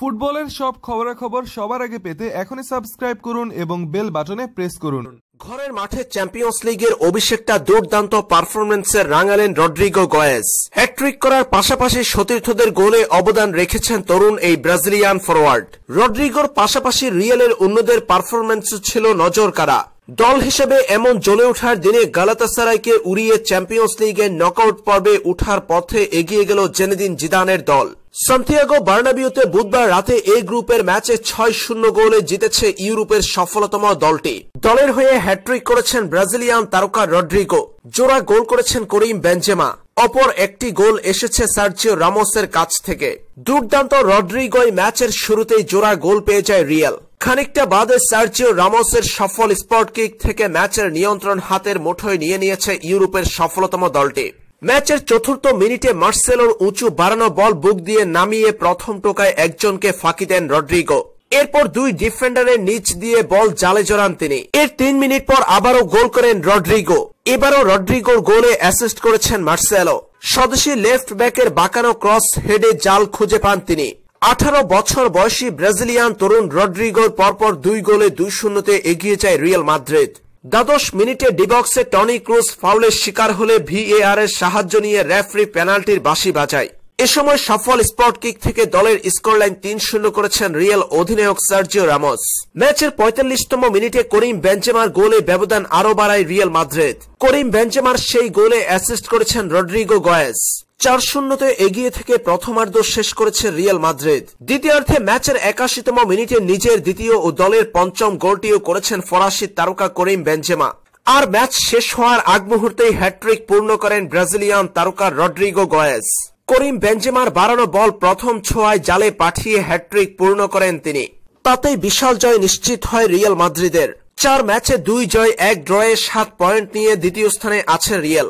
ফুটবলের সব খবরাখবর সবার আগে পেতে এখনই সাবস্ক্রাইব করুন এবং বেল বাটনে প্রেস করুন ঘরের মাঠে চ্যাম্পিয়ন্স লিগের অভিষেকটা দুর্দান্ত পারফরমেন্সে রাঙালেন রড্রিগো গয়েস হ্যাট্রিক করার পাশাপাশি সতীর্থদের গোলে অবদান রেখেছেন তরুণ এই ব্রাজিলিয়ান ফরওয়ার্ড রড্রিগোর পাশাপাশি রিয়েলের অন্যদের পারফরমেন্সও ছিল নজর কারা দল হিসেবে এমন জ্বলে ওঠার দিনে গালাতাসারাইকে উড়িয়ে চ্যাম্পিয়ন্স লিগের নকআউট পর্বে উঠার পথে এগিয়ে গেল জেনেদিন জিদানের দল সান্তিয়াগো বার্নাবিওতে বুধবার রাতে এ গ্রুপের ম্যাচে ছয় শূন্য গোলে জিতেছে ইউরোপের সফলতম দলটি দলের হয়ে হ্যাট্রিক করেছেন ব্রাজিলিয়ান তারকা রড্রিগো জোড়া গোল করেছেন করিম বেঞ্জেমা অপর একটি গোল এসেছে সার্জিও রামোসের কাছ থেকে দুর্দান্ত রড্রিগোয় ম্যাচের শুরুতেই জোড়া গোল পেয়ে যায় রিয়াল খানিকটা বাদে সার্জিও রামোসের সফল স্পট কিক থেকে ম্যাচের নিয়ন্ত্রণ হাতের মুঠোয় নিয়ে নিয়েছে ইউরোপের সফলতম দলটি ম্যাচের চতুর্থ মিনিটে মার্সেলোর উঁচু বাড়ানো বল বুক দিয়ে নামিয়ে প্রথম টোকায় একজনকে ফাঁকি দেন রড্রিগো এরপর দুই ডিফেন্ডারের নিচ দিয়ে বল জালে জড়ান তিনি এর তিন মিনিট পর আবারও গোল করেন রড্রিগো এবারও রড্রিগোর গোলে অ্যাসিস্ট করেছেন মার্সেলো স্বদেশী লেফট ব্যাকের বাঁকানো ক্রস হেডে জাল খুঁজে পান তিনি আঠারো বছর বয়সী ব্রাজিলিয়ান তরুণ রড্রিগোর পরপর দুই গোলে দুই শূন্যতে এগিয়ে যায় রিয়াল মাদ্রিদ দ্বাদশ মিনিটে ডিবক্সে টনি ক্রুজ ফাউলের শিকার হলে ভিএআর এর সাহায্য নিয়ে রেফারি পেনাল্টির বাসি বাজায় এ সময় সফল স্পট কিক থেকে দলের স্কোরলাইন তিন শূন্য করেছেন রিয়াল অধিনায়ক সার্জিও রামস ম্যাচের পঁয়তাল্লিশতম মিনিটে করিম বেঞ্জেমার গোলে ব্যবধান আরও বাড়ায় রিয়াল মাদ্রিদ করিম বেঞ্জেমার সেই গোলে অ্যাসিস্ট করেছেন রড্রিগো গয়েস চার শূন্যতে এগিয়ে থেকে প্রথমার্ধ শেষ করেছে রিয়াল মাদ্রিদ দ্বিতীয়ার্ধে ম্যাচের একাশিতম মিনিটে নিজের দ্বিতীয় ও দলের পঞ্চম গোলটিও করেছেন ফরাসি তারকা করিম বেঞ্জেমা আর ম্যাচ শেষ হওয়ার আগ মুহূর্তেই হ্যাট্রিক পূর্ণ করেন ব্রাজিলিয়ান তারকা রড্রিগো গয়েস করিম বেঞ্জেমার বাড়ানো বল প্রথম ছোঁয়ায় জালে পাঠিয়ে হ্যাট্রিক পূর্ণ করেন তিনি তাতেই বিশাল জয় নিশ্চিত হয় রিয়াল মাদ্রিদের চার ম্যাচে দুই জয় এক ড্রয়ে সাত পয়েন্ট নিয়ে দ্বিতীয় স্থানে আছে রিয়াল